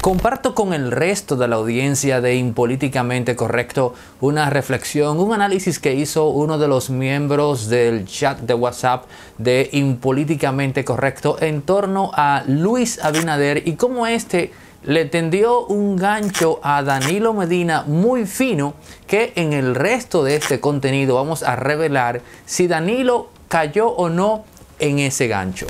Comparto con el resto de la audiencia de Impolíticamente Correcto una reflexión, un análisis que hizo uno de los miembros del chat de WhatsApp de Impolíticamente Correcto en torno a Luis Abinader y cómo este le tendió un gancho a Danilo Medina muy fino que en el resto de este contenido vamos a revelar si Danilo cayó o no en ese gancho.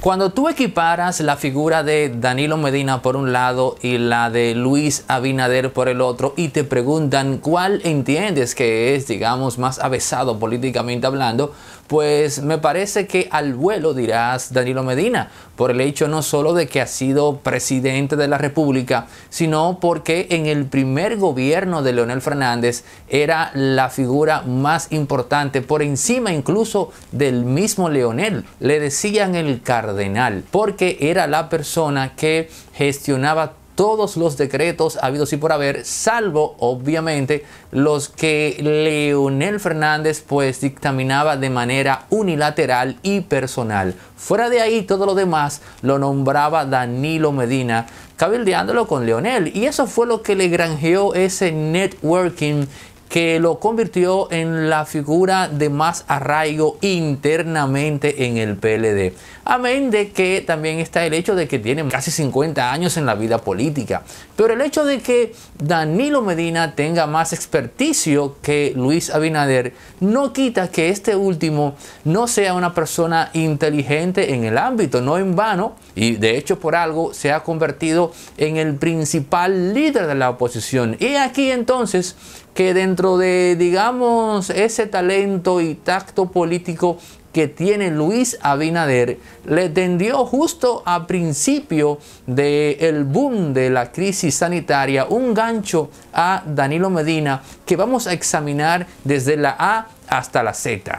Cuando tú equiparas la figura de Danilo Medina por un lado y la de Luis Abinader por el otro y te preguntan cuál entiendes que es, digamos, más avesado políticamente hablando, pues me parece que al vuelo dirás Danilo Medina, por el hecho no solo de que ha sido presidente de la República, sino porque en el primer gobierno de Leonel Fernández era la figura más importante, por encima incluso del mismo Leonel. Le decían el cardenal, porque era la persona que gestionaba todos los decretos habidos y por haber, salvo obviamente los que Leonel Fernández pues dictaminaba de manera unilateral y personal. Fuera de ahí todo lo demás lo nombraba Danilo Medina, cabildeándolo con Leonel. Y eso fue lo que le granjeó ese networking que lo convirtió en la figura de más arraigo internamente en el PLD. Amén de que también está el hecho de que tiene casi 50 años en la vida política. Pero el hecho de que Danilo Medina tenga más experticio que Luis Abinader no quita que este último no sea una persona inteligente en el ámbito, no en vano, y de hecho por algo se ha convertido en el principal líder de la oposición. Y aquí entonces que dentro de, digamos, ese talento y tacto político que tiene Luis Abinader, le tendió justo a principio del boom de la crisis sanitaria un gancho a Danilo Medina que vamos a examinar desde la A hasta la Z.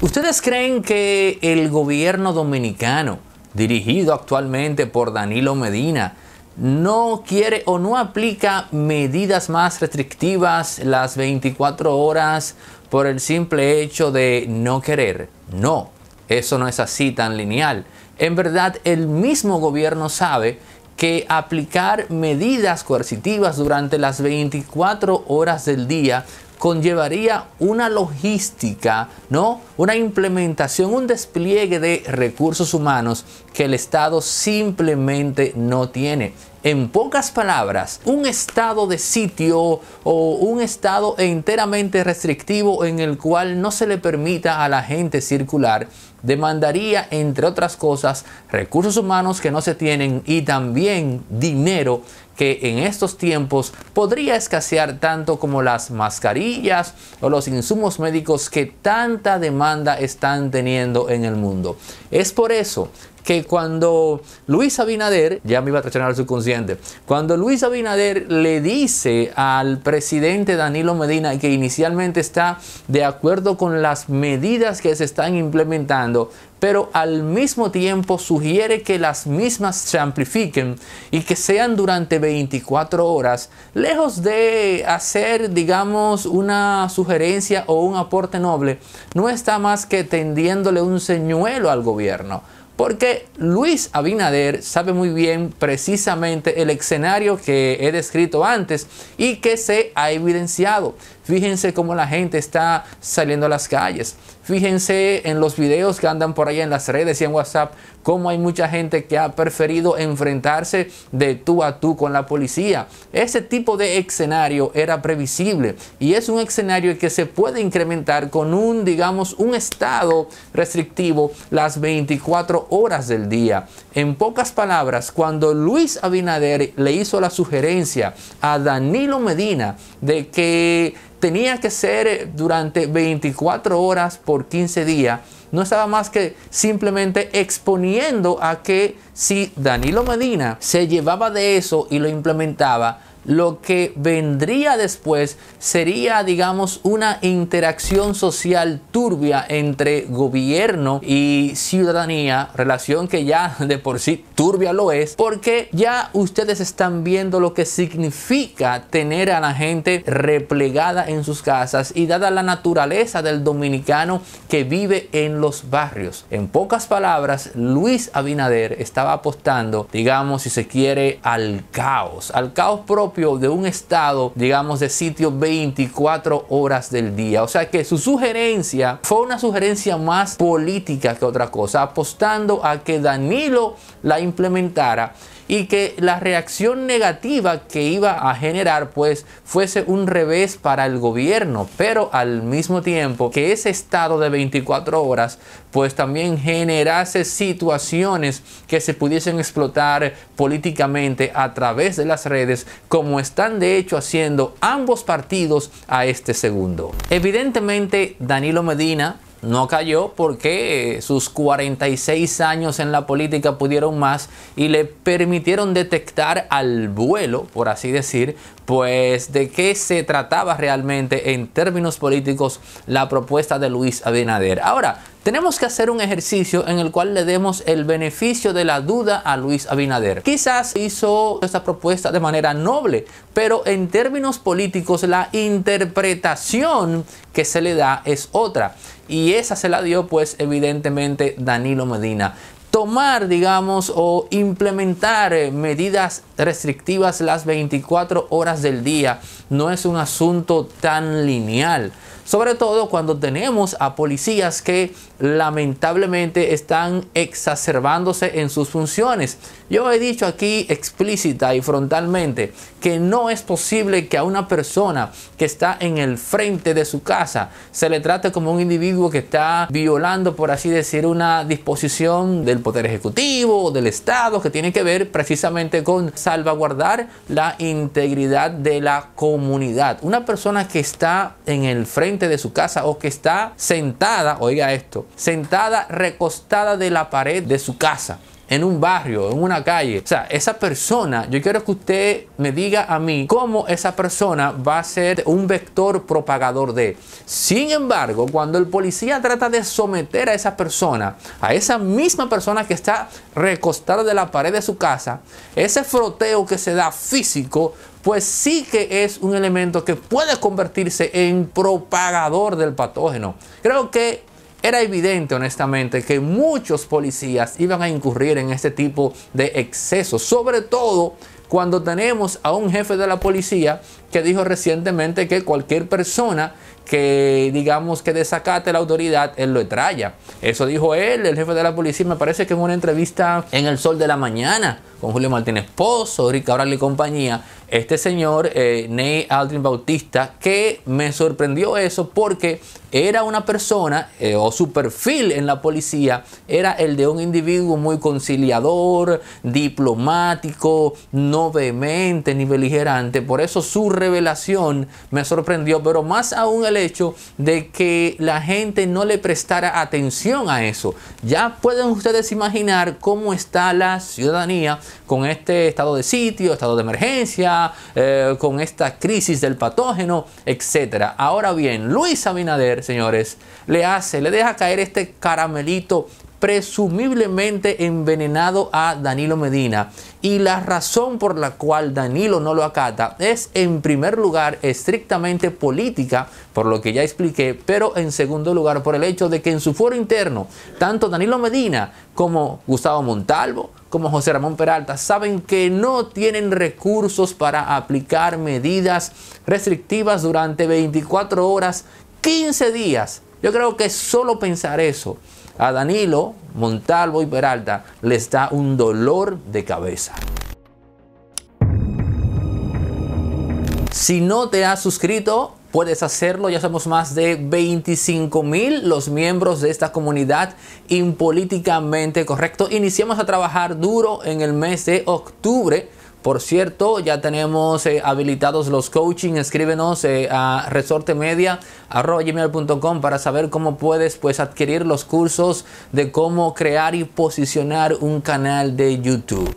¿Ustedes creen que el gobierno dominicano, dirigido actualmente por Danilo Medina, no quiere o no aplica medidas más restrictivas las 24 horas por el simple hecho de no querer. No, eso no es así tan lineal. En verdad, el mismo gobierno sabe que aplicar medidas coercitivas durante las 24 horas del día conllevaría una logística, ¿no? Una implementación, un despliegue de recursos humanos que el Estado simplemente no tiene. En pocas palabras, un estado de sitio o un estado enteramente restrictivo en el cual no se le permita a la gente circular demandaría, entre otras cosas, recursos humanos que no se tienen y también dinero que en estos tiempos podría escasear tanto como las mascarillas o los insumos médicos que tanta demanda están teniendo en el mundo. Es por eso que cuando Luis Abinader, ya me iba a traicionar el subconsciente, cuando Luis Abinader le dice al presidente Danilo Medina que inicialmente está de acuerdo con las medidas que se están implementando, pero al mismo tiempo sugiere que las mismas se amplifiquen y que sean durante 24 horas, lejos de hacer, digamos, una sugerencia o un aporte noble, no está más que tendiéndole un señuelo al gobierno. Porque Luis Abinader sabe muy bien precisamente el escenario que he descrito antes y que se ha evidenciado. Fíjense cómo la gente está saliendo a las calles. Fíjense en los videos que andan por ahí en las redes y en WhatsApp, cómo hay mucha gente que ha preferido enfrentarse de tú a tú con la policía. Ese tipo de escenario era previsible y es un escenario que se puede incrementar con un, digamos, un estado restrictivo las 24 horas del día. En pocas palabras, cuando Luis Abinader le hizo la sugerencia a Danilo Medina de que tenía que ser eh, durante 24 horas por 15 días, no estaba más que simplemente exponiendo a que si Danilo Medina se llevaba de eso y lo implementaba, lo que vendría después sería, digamos, una interacción social turbia entre gobierno y ciudadanía, relación que ya de por sí turbia lo es, porque ya ustedes están viendo lo que significa tener a la gente replegada en sus casas y dada la naturaleza del dominicano que vive en los barrios. En pocas palabras, Luis Abinader estaba apostando, digamos, si se quiere, al caos, al caos propio de un estado, digamos, de sitio 24 horas del día. O sea que su sugerencia fue una sugerencia más política que otra cosa, apostando a que Danilo la implementara y que la reacción negativa que iba a generar pues fuese un revés para el gobierno, pero al mismo tiempo que ese estado de 24 horas pues también generase situaciones que se pudiesen explotar políticamente a través de las redes como están de hecho haciendo ambos partidos a este segundo. Evidentemente Danilo Medina no cayó porque eh, sus 46 años en la política pudieron más y le permitieron detectar al vuelo, por así decir, pues de qué se trataba realmente en términos políticos la propuesta de Luis Abinader. Ahora, tenemos que hacer un ejercicio en el cual le demos el beneficio de la duda a Luis Abinader. Quizás hizo esta propuesta de manera noble, pero en términos políticos la interpretación que se le da es otra y esa se la dio pues evidentemente Danilo Medina tomar, digamos, o implementar eh, medidas restrictivas las 24 horas del día no es un asunto tan lineal. Sobre todo cuando tenemos a policías que lamentablemente están exacerbándose en sus funciones. Yo he dicho aquí explícita y frontalmente que no es posible que a una persona que está en el frente de su casa se le trate como un individuo que está violando, por así decir, una disposición del Poder Ejecutivo del Estado que tiene que ver precisamente con salvaguardar la integridad de la comunidad. Una persona que está en el frente de su casa o que está sentada, oiga esto, sentada recostada de la pared de su casa en un barrio, en una calle. O sea, esa persona, yo quiero que usted me diga a mí cómo esa persona va a ser un vector propagador de. Sin embargo, cuando el policía trata de someter a esa persona, a esa misma persona que está recostada de la pared de su casa, ese froteo que se da físico pues sí que es un elemento que puede convertirse en propagador del patógeno. Creo que era evidente, honestamente, que muchos policías iban a incurrir en este tipo de excesos, sobre todo cuando tenemos a un jefe de la policía que dijo recientemente que cualquier persona que digamos que desacate la autoridad, él lo traya. Eso dijo él, el jefe de la policía, me parece que en una entrevista en el sol de la mañana, con Julio Martínez Pozo, Rick Cabral y compañía, este señor eh, Ney Aldrin Bautista, que me sorprendió eso porque era una persona eh, o su perfil en la policía era el de un individuo muy conciliador, diplomático, no vehemente ni beligerante. Por eso su revelación me sorprendió, pero más aún el hecho de que la gente no le prestara atención a eso. Ya pueden ustedes imaginar cómo está la ciudadanía con este estado de sitio, estado de emergencia, eh, con esta crisis del patógeno, etc. Ahora bien, Luis Abinader, señores, le hace, le deja caer este caramelito presumiblemente envenenado a Danilo Medina. Y la razón por la cual Danilo no lo acata es en primer lugar estrictamente política, por lo que ya expliqué, pero en segundo lugar por el hecho de que en su foro interno, tanto Danilo Medina como Gustavo Montalvo, como José Ramón Peralta saben que no tienen recursos para aplicar medidas restrictivas durante 24 horas, 15 días. Yo creo que solo pensar eso a Danilo, Montalvo y Peralta les da un dolor de cabeza. Si no te has suscrito, Puedes hacerlo, ya somos más de 25 mil los miembros de esta comunidad impolíticamente correcto. Iniciamos a trabajar duro en el mes de octubre. Por cierto, ya tenemos eh, habilitados los coaching. Escríbenos eh, a resortemedia.com para saber cómo puedes pues, adquirir los cursos de cómo crear y posicionar un canal de YouTube.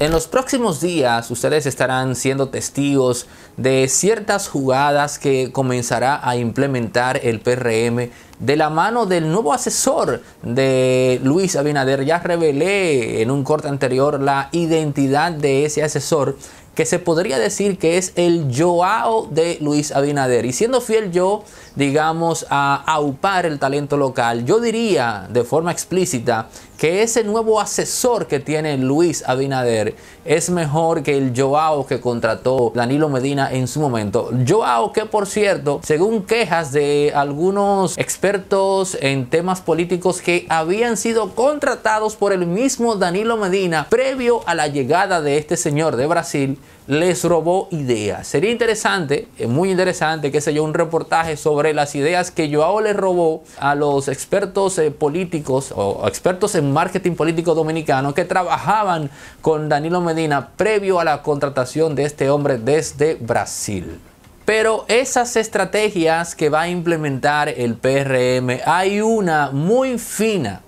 En los próximos días ustedes estarán siendo testigos de ciertas jugadas que comenzará a implementar el PRM de la mano del nuevo asesor de Luis Abinader. Ya revelé en un corte anterior la identidad de ese asesor que se podría decir que es el Joao de Luis Abinader. Y siendo fiel yo, digamos, a aupar el talento local, yo diría de forma explícita que ese nuevo asesor que tiene Luis Abinader es mejor que el Joao que contrató Danilo Medina en su momento. Joao que por cierto, según quejas de algunos expertos en temas políticos que habían sido contratados por el mismo Danilo Medina previo a la llegada de este señor de Brasil, les robó ideas. Sería interesante, muy interesante, que se yo, un reportaje sobre las ideas que Joao le robó a los expertos eh, políticos o expertos en marketing político dominicano que trabajaban con Danilo Medina previo a la contratación de este hombre desde Brasil. Pero esas estrategias que va a implementar el PRM, hay una muy fina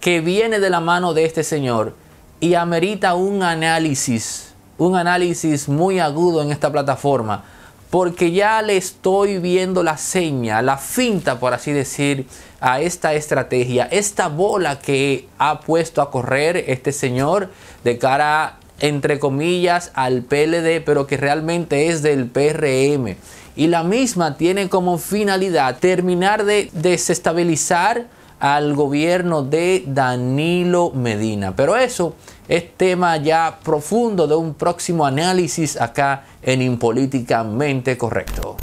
que viene de la mano de este señor y amerita un análisis un análisis muy agudo en esta plataforma, porque ya le estoy viendo la seña, la finta, por así decir, a esta estrategia, esta bola que ha puesto a correr este señor de cara, entre comillas, al PLD, pero que realmente es del PRM. Y la misma tiene como finalidad terminar de desestabilizar al gobierno de Danilo Medina. Pero eso es tema ya profundo de un próximo análisis acá en Impolíticamente Correcto.